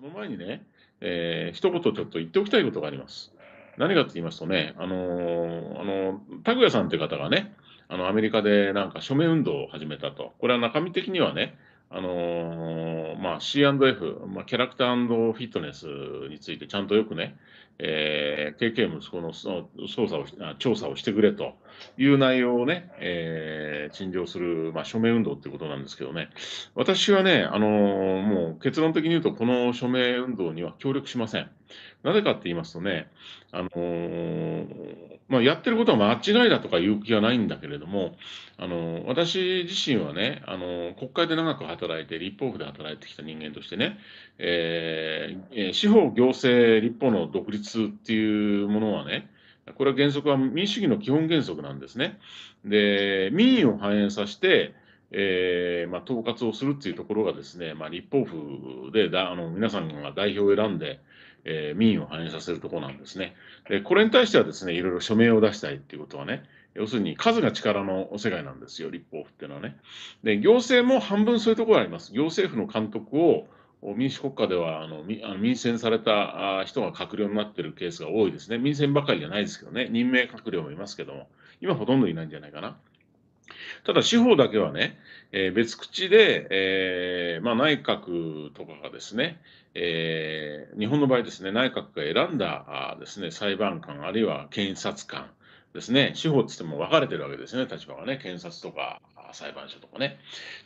その前にね、えー、一言ちょっと言っておきたいことがあります。何かと言いますとね、あのー、あの拓也さんという方がね、あのアメリカでなんか署名運動を始めたと、これは中身的にはね、あのー、まあ、C&F、まあ、キャラクターフィットネスについてちゃんとよくね、えー、KK 息子の捜査を調査をしてくれという内容をね、えー、陳情する、まあ、署名運動っいうことなんですけどね、私はね、あのー、もう結論的に言うと、この署名運動には協力しません。なぜかって言いますとね、あのー、まあ、やってることは間違いだとか言う気はないんだけれども、あのー、私自身はね、あのー、国会で長く働いて、立法府で働いてきた人間としてね、えー、司法、行政、立法の独立っていうものはね、これは原則は民主主義の基本原則なんですね。で、民意を反映させて、えーまあ、統括をするっていうところがですね、まあ、立法府でだあの皆さんが代表を選んで、えー、民意を反映させるところなんですね。でこれに対してはですねいろいろ署名を出したいっていうことはね要するに数が力の世界なんですよ立法府っていうのはね。で行政も半分そういうところがあります。行政府の監督を民主国家ではあの民選された人が閣僚になっているケースが多いですね。民選ばかりじゃないですけどね、任命閣僚もいますけども、今ほとんどいないんじゃないかな。ただ、司法だけはね、えー、別口で、えーまあ、内閣とかがですね、えー、日本の場合ですね、内閣が選んだあですね裁判官、あるいは検察官ですね、司法ってっても分かれてるわけですね、立場がね、検察とか裁判所とかね。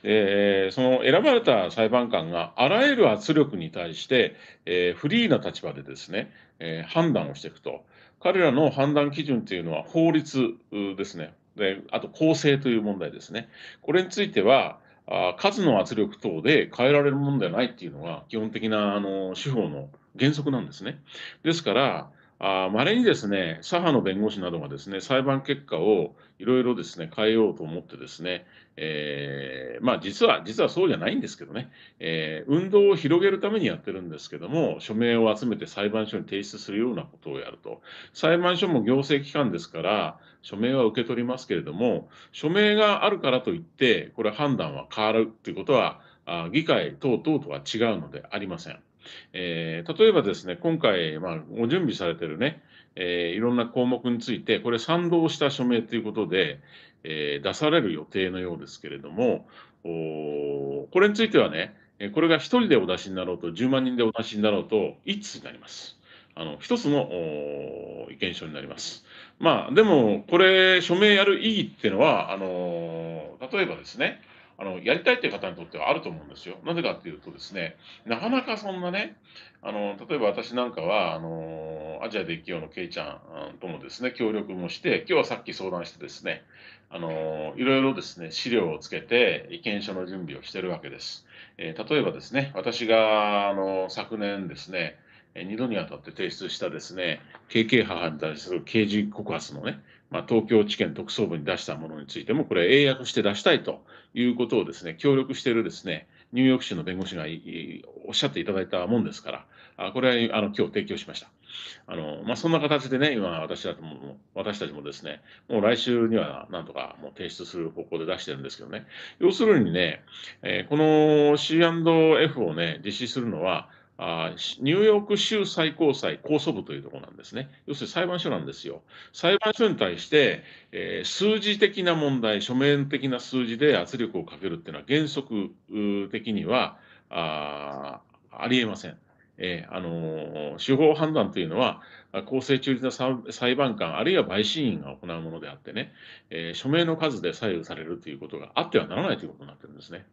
えー、その選ばれた裁判官があらゆる圧力に対して、えー、フリーな立場でですね、えー、判断をしていくと。彼らの判断基準というのは法律ですね。であと構成という問題ですね。これについては、あ数の圧力等で変えられるものではないっていうのが基本的なあの司法の原則なんですね。ですから、まれにですね左派の弁護士などがですね裁判結果をいろいろですね変えようと思ってですね、えー、まあ、実は実はそうじゃないんですけどね、えー、運動を広げるためにやってるんですけども署名を集めて裁判所に提出するようなことをやると裁判所も行政機関ですから署名は受け取りますけれども署名があるからといってこれ判断は変わるということは議会等々とは違うのでありません。えー、例えばですね、今回、まあ、ご準備されてるね、えー、いろんな項目について、これ賛同した署名ということで、えー、出される予定のようですけれども、おこれについてはね、これが1人でお出しになろうと、10万人でお出しになろうと、1つになります。あの1つの意見書になります。まあ、でも、これ、署名やる意義っていうのは、あの例えばですね、あのやりたいという方にとってはあると思うんですよ。なぜかっていうとですね、なかなかそんなね、あの例えば私なんかはあのアジアで企業のケイちゃんともですね協力もして、今日はさっき相談してですね、あのいろいろですね資料をつけて意見書の準備をしてるわけです。えー、例えばですね、私があの昨年ですね2度にわたって提出したですね KK 母に対する刑事告発のね、まあ、東京地検特捜部に出したものについてもこれ英訳して出したいということをですね協力しているですねニューヨーク州の弁護士がおっしゃっていただいたもんですから、あこれはあの今日提供しました。あのまあ、そんな形でね、今私たちも、私たちもですね、もう来週にはなんとかもう提出する方向で出してるんですけどね、要するにね、えー、この C&F をね、実施するのは、あニューヨーク州最高裁控訴部というところなんですね、要するに裁判所なんですよ、裁判所に対して、えー、数字的な問題、書面的な数字で圧力をかけるっていうのは、原則的にはあありえません。えー、あのー、司法判断というのは、公正中立な裁判官、あるいは陪審員が行うものであってね、えー、署名の数で左右されるということがあってはならないということになってるんですね。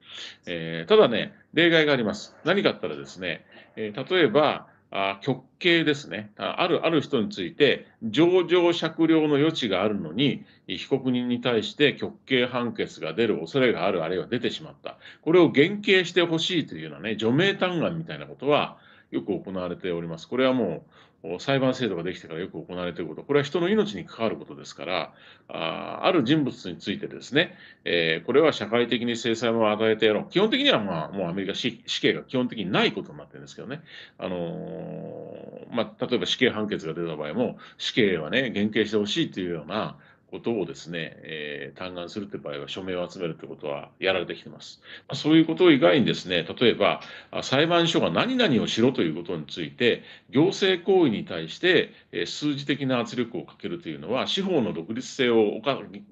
えー、ただね、例外があります。何かあったらですね、えー、例えば、あ極刑ですねある、ある人について、情状酌量の余地があるのに、被告人に対して極刑判決が出る恐れがある、あるいは出てしまった、これを減刑してほしいというようなね、除名嘆願みたいなことは、よく行われております。これはもう裁判制度ができてからよく行われていること、これは人の命に関わることですから、あある人物についてですね、えー、これは社会的に制裁も与えてやろう、基本的には、まあ、もうアメリカ死刑が基本的にないことになってるんですけどね、あのー、まあ、例えば死刑判決が出た場合も、死刑はね、減刑してほしいというような、ことをですね、えー、嘆願するという場合は署名を集めるということはやられてきています。まあ、そういうこと以外にですね、例えば裁判所が何々をしろということについて、行政行為に対して、えー、数字的な圧力をかけるというのは、司法の独立性を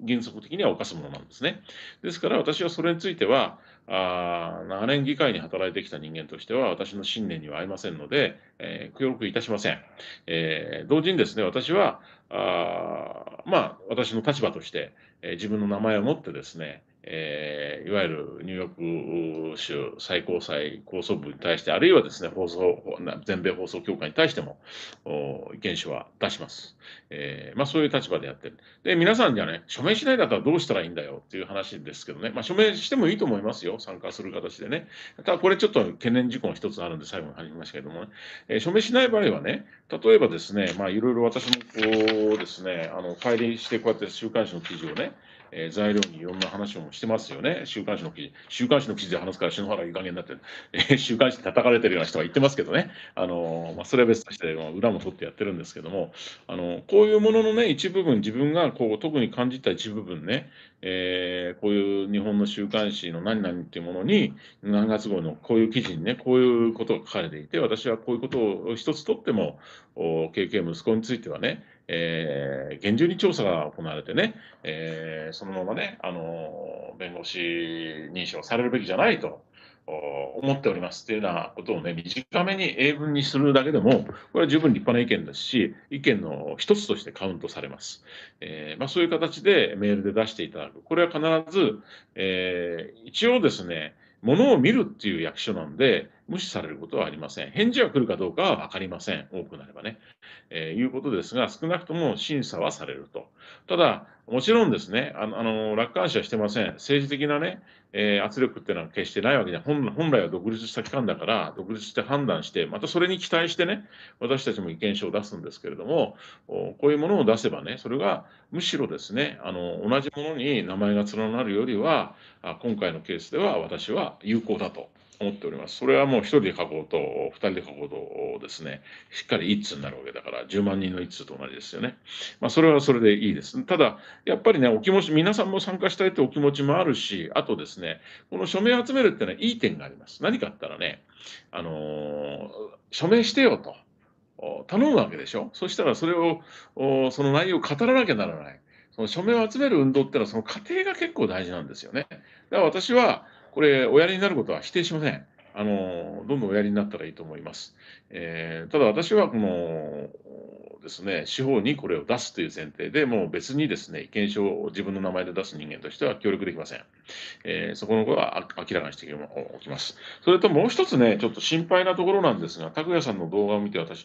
原則的には犯すものなんですね。ですから私はそれについては、あ長年議会に働いてきた人間としては私の信念には合いませんので、えー、協力いたしません。えー、同時にですね、私は、あまあ、私の立場として、えー、自分の名前を持ってですね、えー、いわゆるニューヨーク州最高裁構想部に対して、あるいはですね放送全米放送協会に対しても意見書は出します、えーまあ、そういう立場でやってるで、皆さんにはね、署名しないだったらどうしたらいいんだよっていう話ですけどね、まあ、署名してもいいと思いますよ、参加する形でね。ただ、これちょっと懸念事項一つあるんで、最後に話しましたけどもね、えー、署名しない場合はね、例えばですね、まあ、いろいろ私もこうですね、あの帰りして、こうやって週刊誌の記事をね、えー、材料にいろんな話もしてますよね、週刊誌の記事、週刊誌の記事で話すから篠原いい加減になって、えー、週刊誌で叩かれてるような人が言ってますけどね、あのまあ、それは別として、まあ、裏も取ってやってるんですけども、あのこういうものの、ね、一部分、自分がこう特に感じた一部分ね、えー、こういう日本の週刊誌の何々っていうものに、何月号のこういう記事にね、こういうことが書かれていて、私はこういうことを一つとっても、KK 息子についてはね、えー、厳重に調査が行われてね、えー、そのままね、あの弁護士認証されるべきじゃないと思っておりますっていうようなことをね、短めに英文にするだけでも、これは十分立派な意見ですし、意見の一つとしてカウントされます。えー、まあ、そういう形でメールで出していただく。これは必ず、えー、一応ですね、ものを見るっていう役所なんで、無視されることはありません。返事が来るかどうかは分かりません。多くなればね。えー、いうことですが、少なくとも審査はされると。ただ、もちろんですね、あの、あの楽観視はしてません。政治的なね、えー、圧力っていうのは決してないわけじで、本来は独立した機関だから、独立して判断して、またそれに期待してね、私たちも意見書を出すんですけれども、こういうものを出せばね、それがむしろですね、あの、同じものに名前が連なるよりは、今回のケースでは私は有効だと。思っております。それはもう1人で書こうと、2人で書こうとですね、しっかり1通になるわけだから、10万人の1通と同じですよね。まあ、それはそれでいいです。ただ、やっぱりね、お気持ち、皆さんも参加したいというお気持ちもあるし、あとですね、この署名を集めるっていうのはいい点があります。何かあったらね、あのー、署名してよと。頼むわけでしょそしたらそれを、その内容を語らなきゃならない。その署名を集める運動ってのはその過程が結構大事なんですよね。だから私は、これ、おやりになることは否定しません。あの、どんどんおやりになったらいいと思います。えー、ただ私は、この、ですね、司法にこれを出すという前提で、もう別にですね、意見書を自分の名前で出す人間としては協力できません。えー、そこのことは明らかにしておきます。それともう一つね、ちょっと心配なところなんですが、拓也さんの動画を見て私、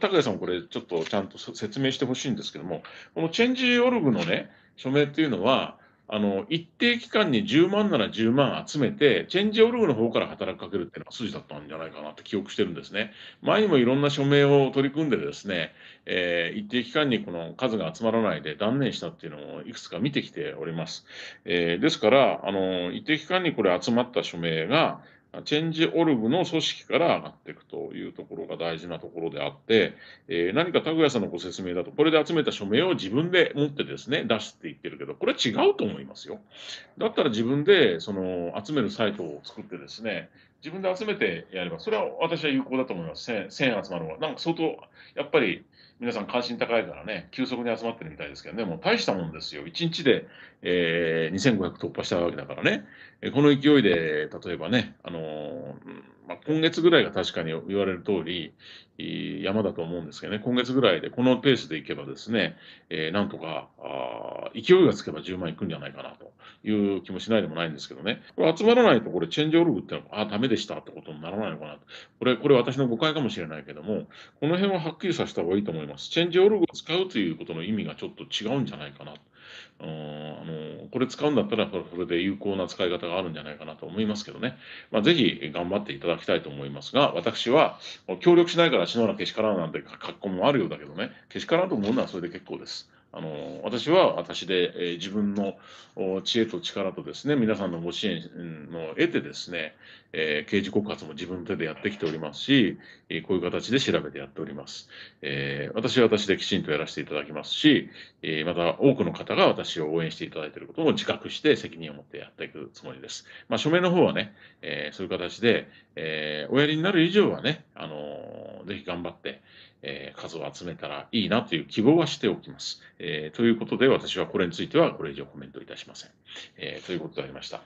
拓也さんもこれちょっとちゃんと説明してほしいんですけども、このチェンジオルグのね、署名っていうのは、あの一定期間に10万なら10万集めて、チェンジオルグの方から働きかけるっていうのが筋だったんじゃないかなって記憶してるんですね。前にもいろんな署名を取り組んでですね、えー、一定期間にこの数が集まらないで断念したっていうのをいくつか見てきております。えー、ですから、あの一定期間にこれ集まった署名が、チェンジオルグの組織から上がっていくというところが大事なところであって、えー、何か拓也さんのご説明だと、これで集めた署名を自分で持ってですね、出すって言ってるけど、これは違うと思いますよ。だったら自分で、その、集めるサイトを作ってですね、自分で集めてやれば、それは私は有効だと思います。1000, 1000集まるのは。なんか相当、やっぱり皆さん関心高いからね、急速に集まってるみたいですけどね、もう大したもんですよ。1日で、えー、2500突破したわけだからね。この勢いで、例えばね、あのーまあ、今月ぐらいが確かに言われる通り、山だと思うんですけどね、今月ぐらいでこのペースでいけばですね、えー、なんとかあ、勢いがつけば10万いくんじゃないかなという気もしないでもないんですけどね、これ集まらないと、これチェンジオルグってのは、あ、ダメでしたってことにならないのかなと。これ、これ私の誤解かもしれないけども、この辺ははっきりさせた方がいいと思います。チェンジオルグを使うということの意味がちょっと違うんじゃないかな。うんあのこれ使うんだったら、これで有効な使い方があるんじゃないかなと思いますけどね。まあ、ぜひ頑張っていただきたいと思いますが、私は、協力しないから篠のけしからんなんて格好もあるようだけどね、けしからんと思うのはそれで結構です。あの私は私で、えー、自分の知恵と力とですね皆さんのご支援の得てですね、えー、刑事告発も自分の手でやってきておりますし、えー、こういう形で調べてやっております、え私は私できちんとやらせていただきますし、えまた多くの方が私を応援していただいていることも自覚して責任を持ってやっていくつもりです、まあ、署名の方はね、えそういう形で、えおやりになる以上はね、あのー、ぜひ頑張って、え数を集めたらいいなという希望はしておきます、えー、ということで、私はこれについてはこれ以上コメントいたしません。えー、ということでありました。